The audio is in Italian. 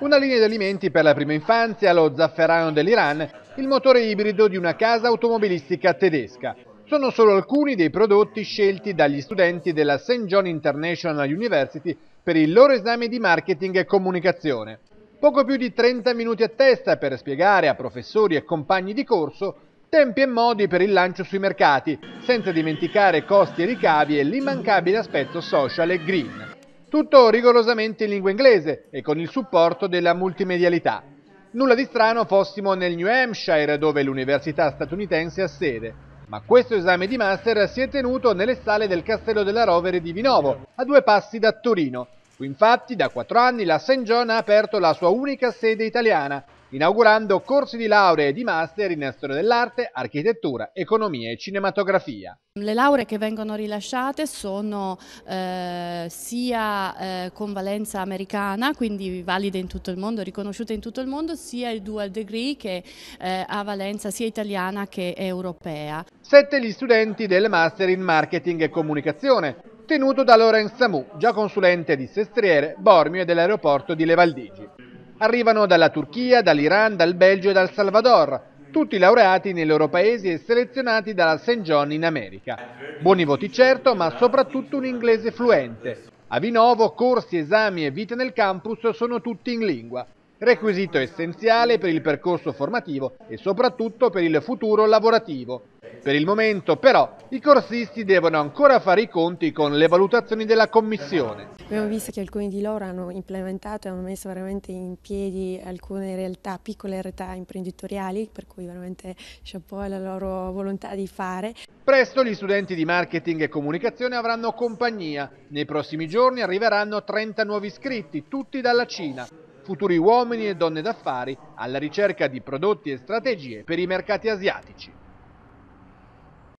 Una linea di alimenti per la prima infanzia, lo zafferano dell'Iran, il motore ibrido di una casa automobilistica tedesca. Sono solo alcuni dei prodotti scelti dagli studenti della St. John International University per il loro esame di marketing e comunicazione. Poco più di 30 minuti a testa per spiegare a professori e compagni di corso tempi e modi per il lancio sui mercati, senza dimenticare costi e ricavi e l'immancabile aspetto social e green. Tutto rigorosamente in lingua inglese e con il supporto della multimedialità. Nulla di strano fossimo nel New Hampshire dove l'università statunitense ha sede, ma questo esame di master si è tenuto nelle sale del Castello della Rovere di Vinovo, a due passi da Torino. Qui infatti da quattro anni la St. John ha aperto la sua unica sede italiana, inaugurando corsi di laurea e di master in storia dell'arte, architettura, economia e cinematografia. Le lauree che vengono rilasciate sono eh, sia eh, con valenza americana, quindi valide in tutto il mondo, riconosciute in tutto il mondo, sia il dual degree che eh, ha valenza sia italiana che europea. Sette gli studenti del Master in Marketing e Comunicazione, tenuto da Lorenz Samu, già consulente di Sestriere, Bormio e dell'aeroporto di Levaldigi. Arrivano dalla Turchia, dall'Iran, dal Belgio e dal Salvador, tutti laureati nei loro paesi e selezionati dalla St. John in America. Buoni voti certo, ma soprattutto un inglese fluente. A Vinovo corsi, esami e vita nel campus sono tutti in lingua, requisito essenziale per il percorso formativo e soprattutto per il futuro lavorativo per il momento, però i corsisti devono ancora fare i conti con le valutazioni della commissione. Abbiamo visto che alcuni di loro hanno implementato e hanno messo veramente in piedi alcune realtà, piccole realtà imprenditoriali, per cui veramente chapeau alla loro volontà di fare. Presto gli studenti di marketing e comunicazione avranno compagnia. Nei prossimi giorni arriveranno 30 nuovi iscritti, tutti dalla Cina futuri uomini e donne d'affari alla ricerca di prodotti e strategie per i mercati asiatici.